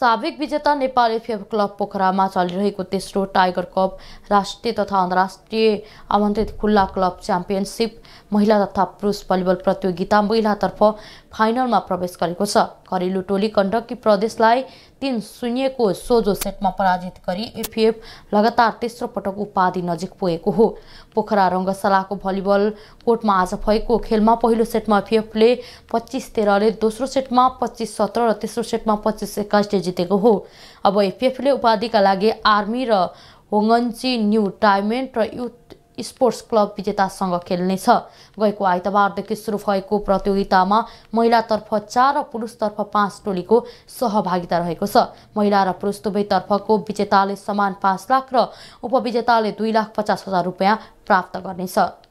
साविक विजेता Nepal FF club पोखरामा चलिरहेको तेस्रो टाइगर कप राष्ट्रिय तथा अन्तर्राष्ट्रिय आमन्त्रित खुल्ला क्लब च्याम्पियनसिप महिला तथा पुरुष भलिबल प्रतियोगिता महिलातर्फ फाइनलमा प्रवेश गरेको छ घरेलु टोली कण्डकी प्रदेशलाई तिन शून्यको सोझो सेटमा पराजित गरी एफएफ लगातार तेस्रो पटक उपाधि नजिक पुगेको हो पोखरा रङ्गशालाको भलिबल कोर्टमा आज भएको खेलमा पहिलो सेटमा एफएफले पच्चिस तेह्रले दोस्रो सेटमा पच्चिस सत्र र तेस्रो सेटमा पच्चिस एक्काइसले जितेको हो अब एफपिएफले उपाधिका लागि आर्मी र होङ्गन्ची न्यू टाइमेन्ट र युथ स्पोर्ट्स क्लब विजेतासँग खेल्नेछ गएको आइतबारदेखि सुरु भएको प्रतियोगितामा महिलातर्फ चार र पुरुषतर्फ पाँच टोलीको सहभागिता रहेको छ महिला र पुरुष दुवैतर्फको विजेताले समान पाँच लाख र उपविजेताले दुई लाख पचास हजार रुपियाँ प्राप्त गर्नेछ